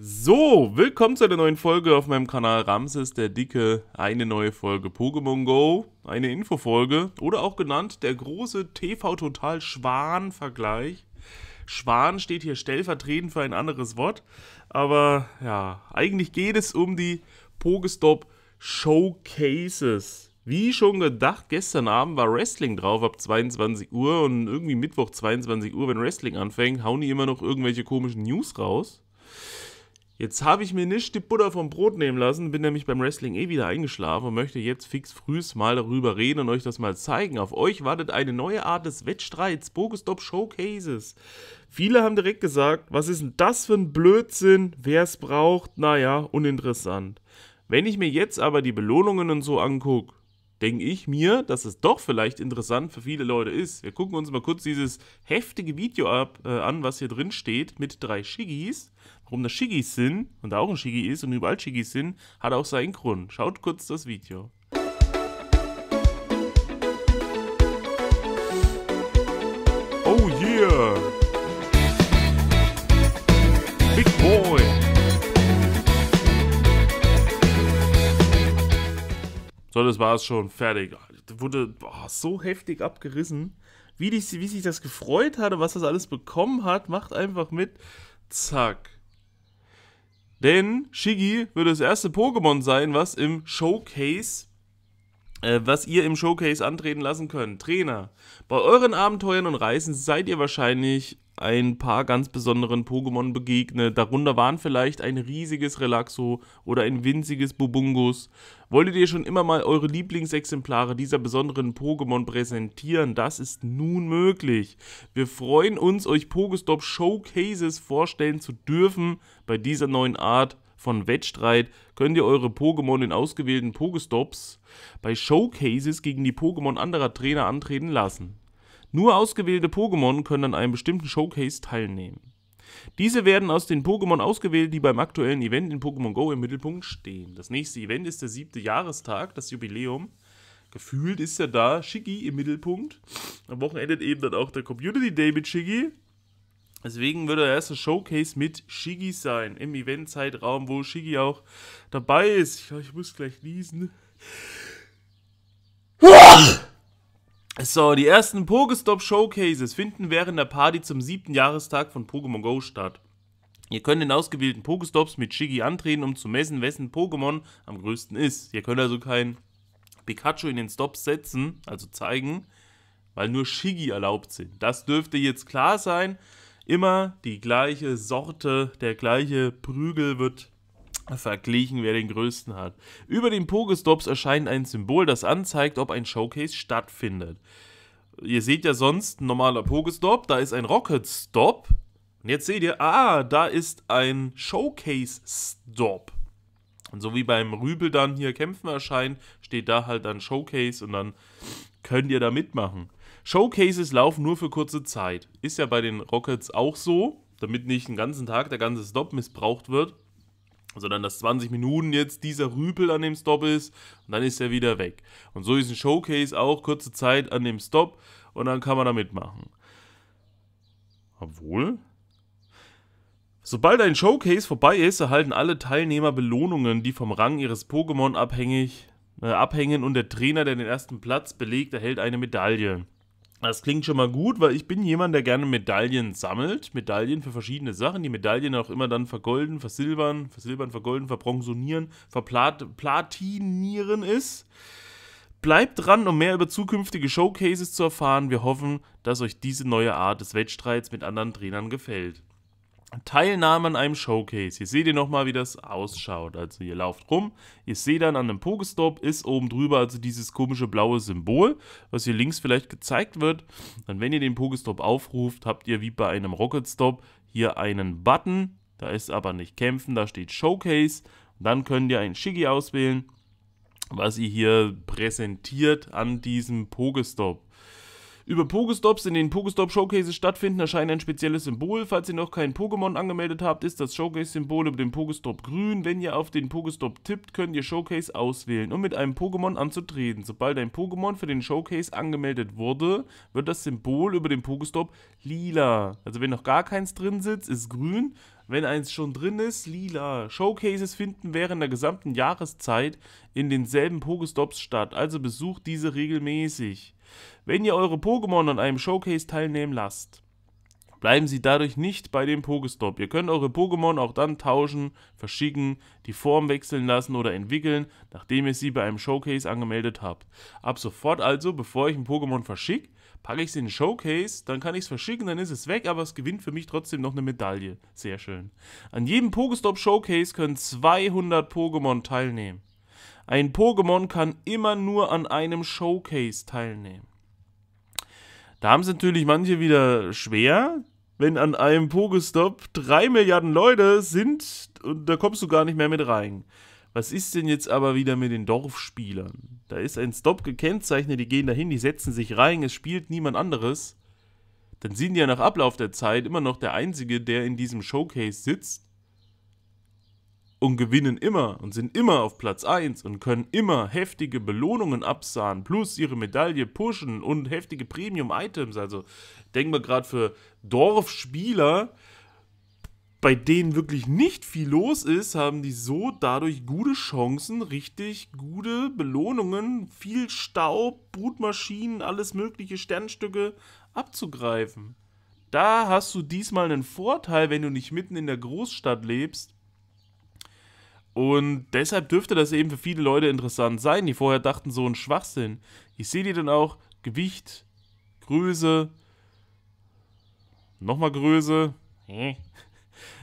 So, willkommen zu einer neuen Folge auf meinem Kanal Ramses der Dicke. Eine neue Folge Pokémon Go, eine Infofolge oder auch genannt der große TV Total Schwan Vergleich. Schwan steht hier stellvertretend für ein anderes Wort, aber ja, eigentlich geht es um die Pokestop Showcases. Wie schon gedacht, gestern Abend war Wrestling drauf ab 22 Uhr und irgendwie Mittwoch 22 Uhr, wenn Wrestling anfängt, hauen die immer noch irgendwelche komischen News raus. Jetzt habe ich mir nicht die Butter vom Brot nehmen lassen, bin nämlich beim Wrestling eh wieder eingeschlafen und möchte jetzt fix frühs mal darüber reden und euch das mal zeigen. Auf euch wartet eine neue Art des Wettstreits, Pokestop Showcases. Viele haben direkt gesagt, was ist denn das für ein Blödsinn, wer es braucht, naja, uninteressant. Wenn ich mir jetzt aber die Belohnungen und so angucke, denke ich mir, dass es doch vielleicht interessant für viele Leute ist. Wir gucken uns mal kurz dieses heftige Video ab, äh, an, was hier drin steht, mit drei Shigis. Warum das Shigis sind und da auch ein Shigi ist und überall Shigis sind, hat auch seinen Grund. Schaut kurz das Video. So, das war es schon, fertig. Wurde boah, so heftig abgerissen. Wie, die, wie sich das gefreut hatte, was das alles bekommen hat, macht einfach mit. Zack. Denn Shiggy würde das erste Pokémon sein, was im Showcase, äh, was ihr im Showcase antreten lassen könnt. Trainer, bei euren Abenteuern und Reisen seid ihr wahrscheinlich ein paar ganz besonderen Pokémon begegne. Darunter waren vielleicht ein riesiges Relaxo oder ein winziges Bubungus. Wolltet ihr schon immer mal eure Lieblingsexemplare dieser besonderen Pokémon präsentieren? Das ist nun möglich. Wir freuen uns, euch Pokestop Showcases vorstellen zu dürfen. Bei dieser neuen Art von Wettstreit könnt ihr eure Pokémon in ausgewählten Pokestops bei Showcases gegen die Pokémon anderer Trainer antreten lassen. Nur ausgewählte Pokémon können an einem bestimmten Showcase teilnehmen. Diese werden aus den Pokémon ausgewählt, die beim aktuellen Event in Pokémon Go im Mittelpunkt stehen. Das nächste Event ist der siebte Jahrestag, das Jubiläum. Gefühlt ist ja da Shiggy im Mittelpunkt. Am Wochenende eben dann auch der Community Day mit Shiggy. Deswegen wird der erste Showcase mit Shiggy sein, im Event-Zeitraum, wo Shiggy auch dabei ist. Ich, ich muss gleich niesen. So, die ersten Pokestop Showcases finden während der Party zum siebten Jahrestag von Pokémon Go statt. Ihr könnt den ausgewählten Pokestops mit Shiggy antreten, um zu messen, wessen Pokémon am größten ist. Ihr könnt also kein Pikachu in den Stops setzen, also zeigen, weil nur Shiggy erlaubt sind. Das dürfte jetzt klar sein. Immer die gleiche Sorte, der gleiche Prügel wird verglichen, wer den größten hat. Über den Pogestops erscheint ein Symbol, das anzeigt, ob ein Showcase stattfindet. Ihr seht ja sonst ein normaler Pogestop, da ist ein Rocket Stop. Und jetzt seht ihr, ah, da ist ein Showcase Stop. Und so wie beim Rübel dann hier Kämpfen erscheint, steht da halt dann Showcase und dann könnt ihr da mitmachen. Showcases laufen nur für kurze Zeit. Ist ja bei den Rockets auch so, damit nicht den ganzen Tag der ganze Stop missbraucht wird sondern dass 20 Minuten jetzt dieser Rüpel an dem Stop ist und dann ist er wieder weg. Und so ist ein Showcase auch kurze Zeit an dem Stop und dann kann man da mitmachen. Obwohl, Sobald ein Showcase vorbei ist, erhalten alle Teilnehmer Belohnungen, die vom Rang ihres Pokémon abhängig, äh, abhängen und der Trainer, der den ersten Platz belegt, erhält eine Medaille. Das klingt schon mal gut, weil ich bin jemand, der gerne Medaillen sammelt. Medaillen für verschiedene Sachen. Die Medaillen auch immer dann vergolden, versilbern, versilbern, vergolden, verbronzonieren, verplatinieren ist. Bleibt dran, um mehr über zukünftige Showcases zu erfahren. Wir hoffen, dass euch diese neue Art des Wettstreits mit anderen Trainern gefällt. Teilnahme an einem Showcase. Hier seht ihr nochmal, wie das ausschaut. Also ihr lauft rum, ihr seht dann an einem Pokestop ist oben drüber also dieses komische blaue Symbol, was hier links vielleicht gezeigt wird. Dann wenn ihr den Pokestop aufruft, habt ihr wie bei einem Rocket Stop hier einen Button. Da ist aber nicht kämpfen, da steht Showcase. dann könnt ihr einen Shiggy auswählen, was ihr hier präsentiert an diesem Pokestop. Über Pokestops, in denen Pokestop Showcases stattfinden, erscheint ein spezielles Symbol. Falls ihr noch keinen Pokémon angemeldet habt, ist das Showcase-Symbol über dem Pokestop grün. Wenn ihr auf den Pokestop tippt, könnt ihr Showcase auswählen, um mit einem Pokémon anzutreten. Sobald ein Pokémon für den Showcase angemeldet wurde, wird das Symbol über dem Pokestop lila. Also wenn noch gar keins drin sitzt, ist grün wenn eins schon drin ist, lila. Showcases finden während der gesamten Jahreszeit in denselben Pokestops statt, also besucht diese regelmäßig. Wenn ihr eure Pokémon an einem Showcase teilnehmen lasst. Bleiben Sie dadurch nicht bei dem Pokestop. Ihr könnt eure Pokémon auch dann tauschen, verschicken, die Form wechseln lassen oder entwickeln, nachdem ihr sie bei einem Showcase angemeldet habt. Ab sofort also, bevor ich ein Pokémon verschicke, packe ich es in den Showcase, dann kann ich es verschicken, dann ist es weg, aber es gewinnt für mich trotzdem noch eine Medaille. Sehr schön. An jedem Pokestop Showcase können 200 Pokémon teilnehmen. Ein Pokémon kann immer nur an einem Showcase teilnehmen. Da haben es natürlich manche wieder schwer, wenn an einem Pokestop drei Milliarden Leute sind und da kommst du gar nicht mehr mit rein. Was ist denn jetzt aber wieder mit den Dorfspielern? Da ist ein Stop gekennzeichnet, die gehen dahin, die setzen sich rein, es spielt niemand anderes. Dann sind die ja nach Ablauf der Zeit immer noch der Einzige, der in diesem Showcase sitzt und gewinnen immer und sind immer auf Platz 1 und können immer heftige Belohnungen absahen, plus ihre Medaille pushen und heftige Premium-Items. Also denken wir gerade für Dorfspieler, bei denen wirklich nicht viel los ist, haben die so dadurch gute Chancen, richtig gute Belohnungen, viel Staub, Brutmaschinen, alles mögliche Sternstücke abzugreifen. Da hast du diesmal einen Vorteil, wenn du nicht mitten in der Großstadt lebst und deshalb dürfte das eben für viele Leute interessant sein, die vorher dachten, so ein Schwachsinn. Ich sehe die dann auch Gewicht, Größe, nochmal Größe.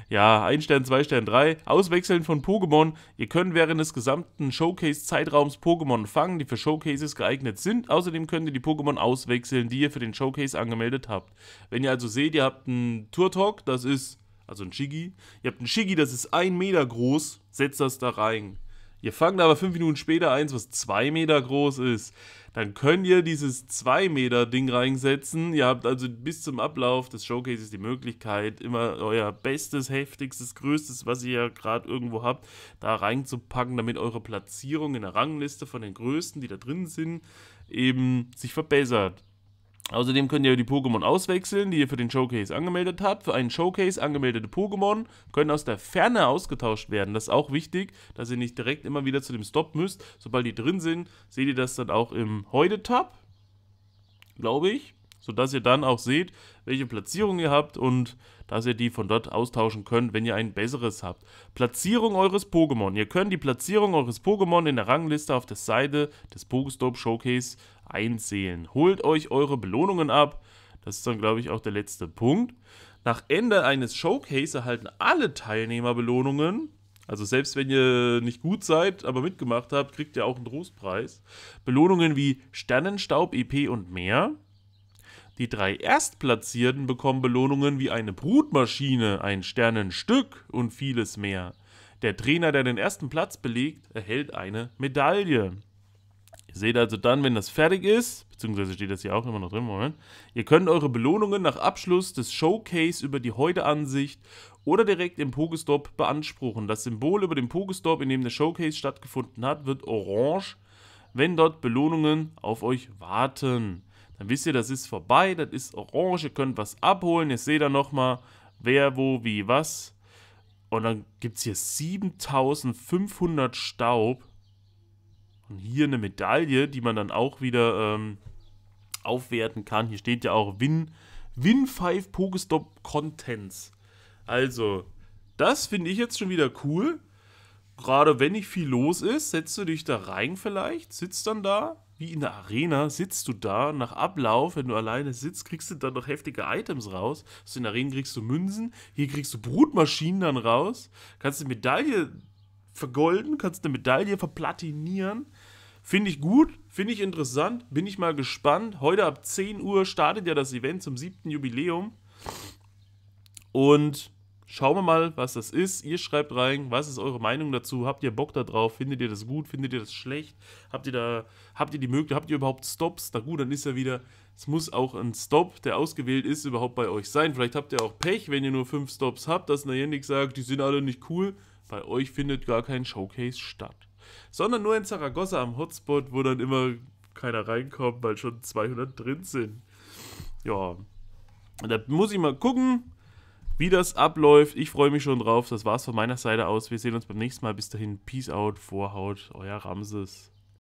Ja, 1 Stern, 2 Stern, 3. Auswechseln von Pokémon. Ihr könnt während des gesamten Showcase-Zeitraums Pokémon fangen, die für Showcases geeignet sind. Außerdem könnt ihr die Pokémon auswechseln, die ihr für den Showcase angemeldet habt. Wenn ihr also seht, ihr habt einen Tour Talk, das ist also ein Shiggy. Ihr habt ein Shiggy, das ist ein Meter groß, setzt das da rein. Ihr fangt aber fünf Minuten später eins, was zwei Meter groß ist. Dann könnt ihr dieses zwei Meter Ding reinsetzen. Ihr habt also bis zum Ablauf des Showcases die Möglichkeit, immer euer bestes, heftigstes, größtes, was ihr ja gerade irgendwo habt, da reinzupacken, damit eure Platzierung in der Rangliste von den größten, die da drin sind, eben sich verbessert. Außerdem könnt ihr die Pokémon auswechseln, die ihr für den Showcase angemeldet habt. Für einen Showcase angemeldete Pokémon können aus der Ferne ausgetauscht werden. Das ist auch wichtig, dass ihr nicht direkt immer wieder zu dem Stop müsst. Sobald die drin sind, seht ihr das dann auch im Heute-Tab, glaube ich sodass ihr dann auch seht, welche Platzierung ihr habt und dass ihr die von dort austauschen könnt, wenn ihr ein besseres habt. Platzierung eures Pokémon. Ihr könnt die Platzierung eures Pokémon in der Rangliste auf der Seite des Pokestop Showcase einsehen. Holt euch eure Belohnungen ab. Das ist dann, glaube ich, auch der letzte Punkt. Nach Ende eines Showcase erhalten alle Teilnehmer Belohnungen. Also selbst wenn ihr nicht gut seid, aber mitgemacht habt, kriegt ihr auch einen Trostpreis. Belohnungen wie Sternenstaub, EP und mehr. Die drei Erstplatzierten bekommen Belohnungen wie eine Brutmaschine, ein Sternenstück und vieles mehr. Der Trainer, der den ersten Platz belegt, erhält eine Medaille. Ihr seht also dann, wenn das fertig ist, beziehungsweise steht das hier auch immer noch drin, Moment. Ihr könnt eure Belohnungen nach Abschluss des Showcase über die Heute-Ansicht oder direkt im Pokestop beanspruchen. Das Symbol über dem Pokestop, in dem der Showcase stattgefunden hat, wird orange, wenn dort Belohnungen auf euch warten. Dann wisst ihr, das ist vorbei, das ist orange, ihr könnt was abholen. ihr seht ihr nochmal, wer, wo, wie, was. Und dann gibt es hier 7500 Staub. Und hier eine Medaille, die man dann auch wieder ähm, aufwerten kann. Hier steht ja auch Win, Win 5 Pokestop Contents. Also, das finde ich jetzt schon wieder cool. Gerade wenn nicht viel los ist, setzt du dich da rein vielleicht, sitzt dann da wie in der Arena sitzt du da nach Ablauf, wenn du alleine sitzt, kriegst du dann noch heftige Items raus. Also in der Arena kriegst du Münzen, hier kriegst du Brutmaschinen dann raus, kannst eine Medaille vergolden, kannst eine Medaille verplatinieren. Finde ich gut, finde ich interessant, bin ich mal gespannt. Heute ab 10 Uhr startet ja das Event zum siebten Jubiläum. Und Schauen wir mal, was das ist. Ihr schreibt rein, was ist eure Meinung dazu? Habt ihr Bock da drauf? Findet ihr das gut? Findet ihr das schlecht? Habt ihr da, habt ihr die Möglichkeit, habt ihr überhaupt Stops? Na gut, dann ist ja wieder, es muss auch ein Stop, der ausgewählt ist, überhaupt bei euch sein. Vielleicht habt ihr auch Pech, wenn ihr nur fünf Stops habt, dass Niantic sagt, die sind alle nicht cool. Bei euch findet gar kein Showcase statt. Sondern nur in Zaragoza am Hotspot, wo dann immer keiner reinkommt, weil schon 200 drin sind. Ja, da muss ich mal gucken wie das abläuft. Ich freue mich schon drauf. Das war's von meiner Seite aus. Wir sehen uns beim nächsten Mal. Bis dahin, Peace out, Vorhaut, euer Ramses.